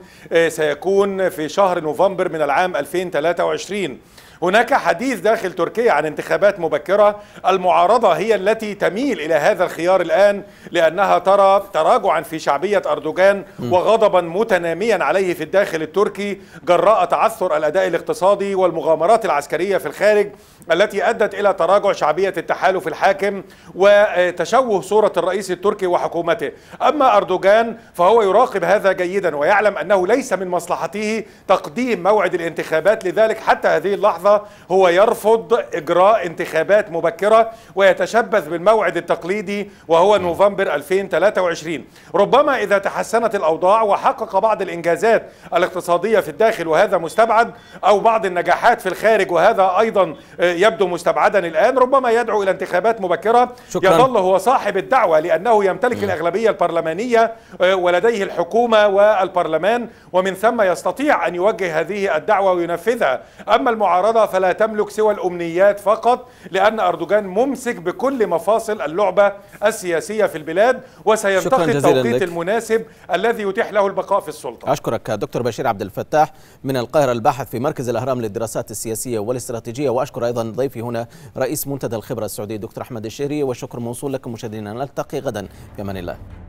سيكون في شهر نوفمبر من العام 2023 هناك حديث داخل تركيا عن انتخابات مبكرة المعارضة هي التي تميل إلى هذا الخيار الآن لأنها ترى تراجعا في شعبية أردوغان وغضبا متناميا عليه في الداخل التركي جراء تعثر الأداء الاقتصادي والمغامرات العسكرية في الخارج التي أدت إلى تراجع شعبية التحالف الحاكم وتشوه صورة الرئيس التركي وحكومته أما أردوغان فهو يراقب هذا جيدا ويعلم أنه ليس من مصلحته تقديم موعد الانتخابات لذلك حتى هذه اللحظة اللحظة هو يرفض إجراء انتخابات مبكرة ويتشبث بالموعد التقليدي وهو نعم. نوفمبر 2023 ربما إذا تحسنت الأوضاع وحقق بعض الإنجازات الاقتصادية في الداخل وهذا مستبعد أو بعض النجاحات في الخارج وهذا أيضا آه، يبدو مستبعدا الآن ربما يدعو إلى انتخابات مبكرة شكرا. يظل هو صاحب الدعوة لأنه يمتلك نعم. الأغلبية البرلمانية آه، ولديه الحكومة والبرلمان ومن ثم يستطيع أن يوجه هذه الدعوة وينفذها أما المعارضة الرياضة فلا تملك سوى الأمنيات فقط لأن أردوغان ممسك بكل مفاصل اللعبة السياسية في البلاد وسينتقي التوقيت لك. المناسب الذي يتيح له البقاء في السلطة أشكرك دكتور بشير عبد الفتاح من القاهرة الباحث في مركز الأهرام للدراسات السياسية والاستراتيجية وأشكر أيضا ضيفي هنا رئيس منتدى الخبرة السعودي دكتور أحمد الشهري والشكر موصول لكم مشاهدينا نلتقي غدا في أمان الله